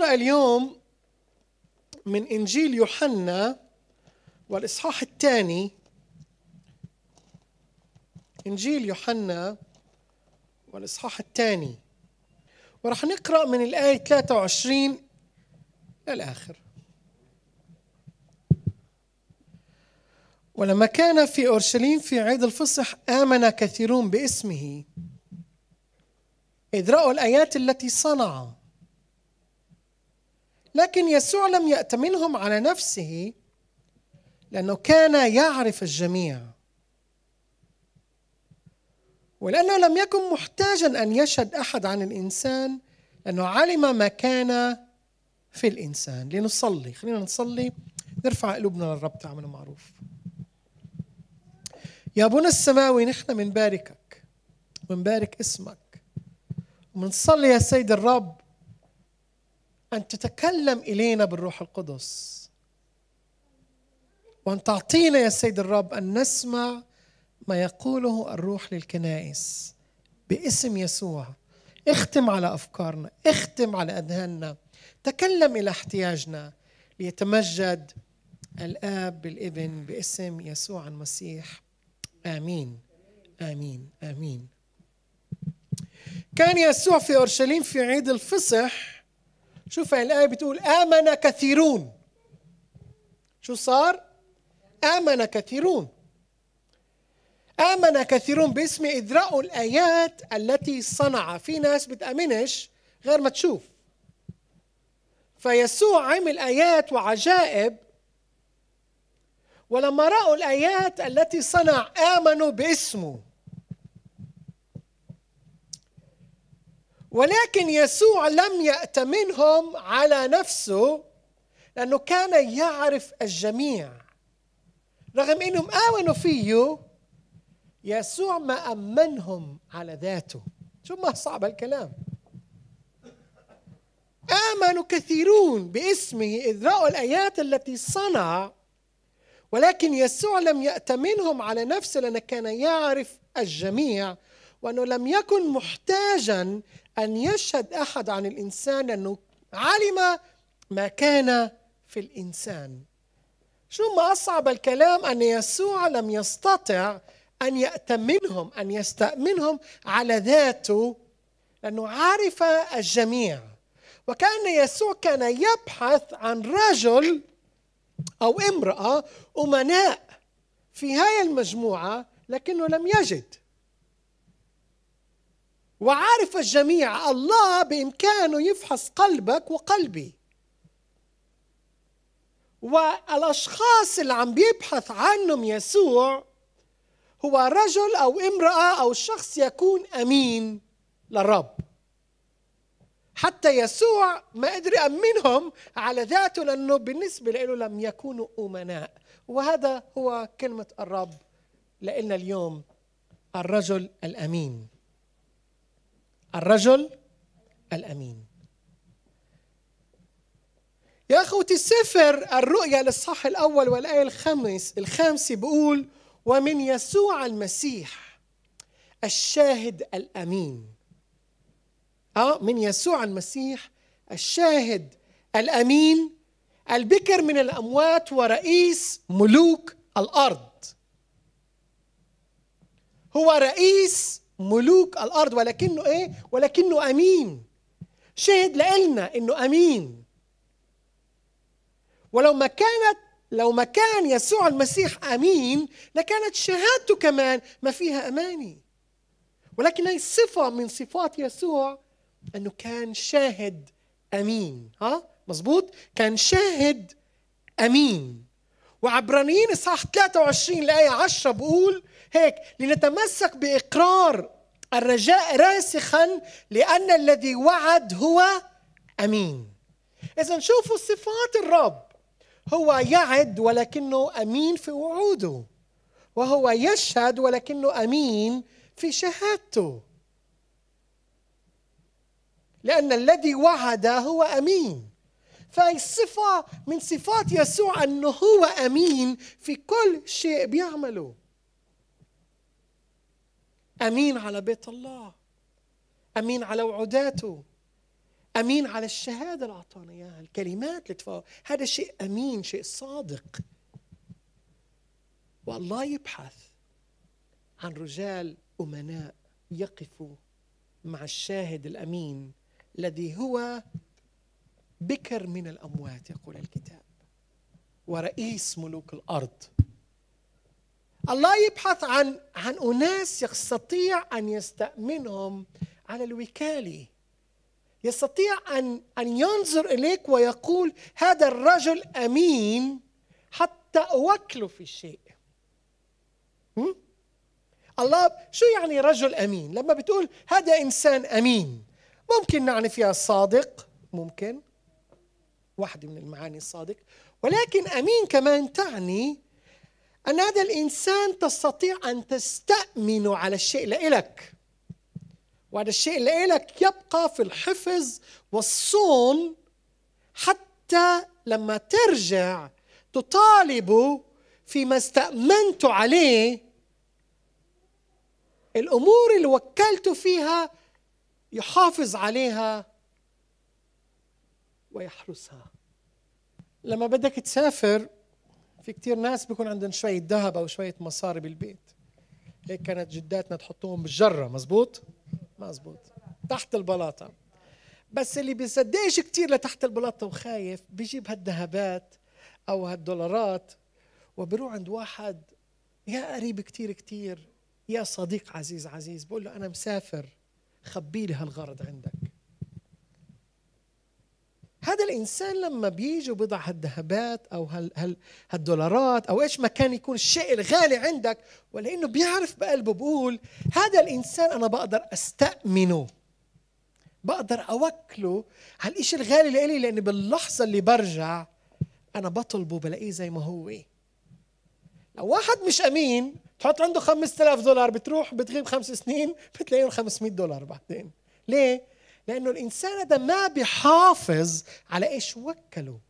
نقرأ اليوم من إنجيل يوحنا والإصحاح الثاني إنجيل يوحنا والإصحاح الثاني ورح نقرأ من الآية 23 للآخر ولما كان في أورشليم في عيد الفصح آمن كثيرون باسمه إذ رأوا الآيات التي صنع لكن يسوع لم يأتمنهم على نفسه لأنه كان يعرف الجميع ولأنه لم يكن محتاجا أن يشهد أحد عن الإنسان لأنه علم ما كان في الإنسان لنصلي خلينا نصلي نرفع قلوبنا للرب تعمل معروف يا أبونا السماوي نحن منباركك ونبارك اسمك ومنصلي يا سيد الرب أن تتكلم إلينا بالروح القدس وأن تعطينا يا سيد الرب أن نسمع ما يقوله الروح للكنائس باسم يسوع اختم على أفكارنا اختم على أذهاننا تكلم إلى احتياجنا ليتمجد الآب بالابن باسم يسوع المسيح آمين آمين آمين كان يسوع في أورشليم في عيد الفصح شوف الآية بتقول آمن كثيرون شو صار؟ آمن كثيرون آمن كثيرون باسم إذ رأوا الآيات التي صنع في ناس بتأمنش غير ما تشوف فيسوع عمل آيات وعجائب ولما رأوا الآيات التي صنع آمنوا باسمه ولكن يسوع لم يأتمنهم على نفسه لأنه كان يعرف الجميع رغم أنهم آمنوا فيه يسوع ما أمنهم على ذاته شو ما صعب الكلام آمن كثيرون باسمه إذ رأوا الآيات التي صنع ولكن يسوع لم يأتمنهم على نفسه لأنه كان يعرف الجميع وأنه لم يكن محتاجا أن يشهد أحد عن الإنسان أنه علم ما كان في الإنسان شو ما أصعب الكلام أن يسوع لم يستطع أن يأتمنهم أن يستأمنهم على ذاته لأنه عرف الجميع وكأن يسوع كان يبحث عن رجل أو امرأة أمناء في هاي المجموعة لكنه لم يجد وعارف الجميع الله بإمكانه يفحص قلبك وقلبي والأشخاص اللي عم بيبحث عنهم يسوع هو رجل أو امرأة أو شخص يكون أمين للرب حتى يسوع ما قدر يأمنهم على ذاته لأنه بالنسبة له لم يكونوا أمناء وهذا هو كلمة الرب لنا اليوم الرجل الأمين الرجل الامين يا اخوتي السفر الرؤيا للصح الاول والايه الخامس الخامسه بيقول ومن يسوع المسيح الشاهد الامين اه من يسوع المسيح الشاهد الامين البكر من الاموات ورئيس ملوك الارض هو رئيس ملوك الارض ولكنه ايه ولكنه امين شهد لنا انه امين ولو ما كانت لو ما كان يسوع المسيح امين لكانت شهادته كمان ما فيها اماني ولكن هي صفه من صفات يسوع انه كان شاهد امين ها مظبوط كان شاهد امين وعبرانيين اصحاح 23 لايه 10 بقول هيك لنتمسك باقرار الرجاء راسخا لان الذي وعد هو امين اذا شوفوا صفات الرب هو يعد ولكنه امين في وعوده وهو يشهد ولكنه امين في شهادته لان الذي وعد هو امين فهي صفة من صفات يسوع أنه هو أمين في كل شيء بيعمله أمين على بيت الله أمين على وعوداته أمين على الشهادة اللي أعطانا إياها الكلمات اللي هذا شيء أمين شيء صادق والله يبحث عن رجال أمناء يقفوا مع الشاهد الأمين الذي هو بكر من الأموات يقول الكتاب ورئيس ملوك الأرض الله يبحث عن عن أناس يستطيع أن يستأمنهم على الوكالة يستطيع أن أن ينظر إليك ويقول هذا الرجل أمين حتى أوكله في شيء الله شو يعني رجل أمين لما بتقول هذا إنسان أمين ممكن نعني فيها صادق ممكن واحدة من المعاني الصادق ولكن أمين كمان تعني أن هذا الإنسان تستطيع أن تستأمن على الشيء لإلك وهذا الشيء لإلك يبقى في الحفظ والصون حتى لما ترجع تطالب فيما استأمنت عليه الأمور اللي وكلت فيها يحافظ عليها ويحرسها لما بدك تسافر في كتير ناس بيكون عندهم شوية ذهب أو شوية مصاري بالبيت هيك كانت جداتنا تحطوهم بالجرة مزبوط مزبوط تحت البلاطة بس اللي بيصدقش كتير لتحت البلاطة وخايف بيجيب هالذهبات أو هالدولارات وبروح عند واحد يا قريب كتير كتير يا صديق عزيز عزيز بقول له أنا مسافر خبي لي هالغرض عندك الانسان لما بيجي وبيضع هالذهبات أو هال هال هالدولارات أو إيش ما كان يكون الشيء الغالي عندك ولأنه بيعرف بقلبه بقول هذا الإنسان أنا بقدر أستأمنه بقدر أوكله على الشيء الغالي لإلي لاني باللحظة اللي برجع أنا بطلبه بلاقيه زي ما هو لو واحد مش أمين تحط عنده 5000 دولار بتروح بتغيب خمس سنين بتلاقيهم 500 دولار بعدين ليه؟ لأنه الإنسان ده ما بيحافظ على إيش وكله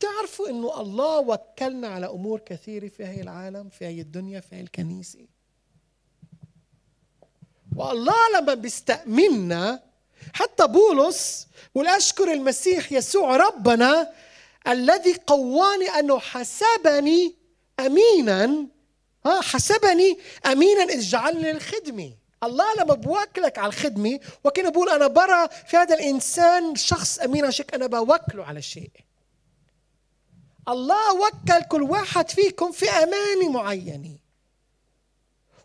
تعرفوا أنه الله وكلنا على أمور كثيرة في هاي العالم في هاي الدنيا في هاي الكنيسة والله لما بيستأمننا حتى بولس والأشكر المسيح يسوع ربنا الذي قواني أنه حسبني أمينا ها حسبني أمينا إذ جعلني الخدمة الله لما بوكلك على الخدمة وكنا بقول أنا برا في هذا الإنسان شخص أمين عشان أنا بوكله على شيء الله وكل كل واحد فيكم في أمانة معينة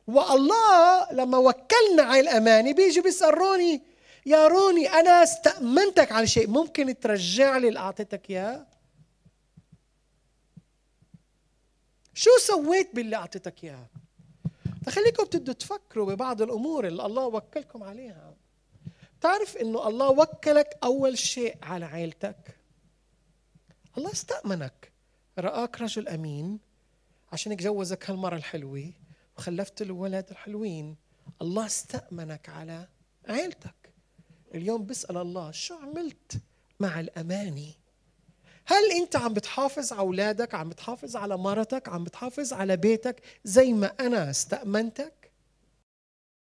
والله لما وكلنا على الأمانة بيجي بيسأل روني يا روني أنا استأمنتك على شيء ممكن ترجع لي اللي أعطيتك إياه شو سويت باللي أعطيتك إياه فخليكم تبدوا تفكروا ببعض الامور اللي الله وكلكم عليها تعرف انه الله وكلك اول شيء على عيلتك الله استأمنك رآك رجل أمين عشان هيك جوزك هالمرة الحلوة وخلفت الولد الحلوين الله استأمنك على عيلتك اليوم بسأل الله شو عملت مع الأماني هل انت عم بتحافظ على اولادك عم بتحافظ على مرتك عم بتحافظ على بيتك زي ما انا استامنتك